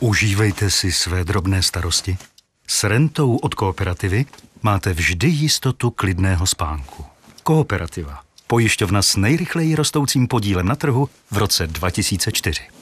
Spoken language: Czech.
Užívejte si své drobné starosti. S rentou od kooperativy máte vždy jistotu klidného spánku. Kooperativa. Pojišťovna s nejrychleji rostoucím podílem na trhu v roce 2004.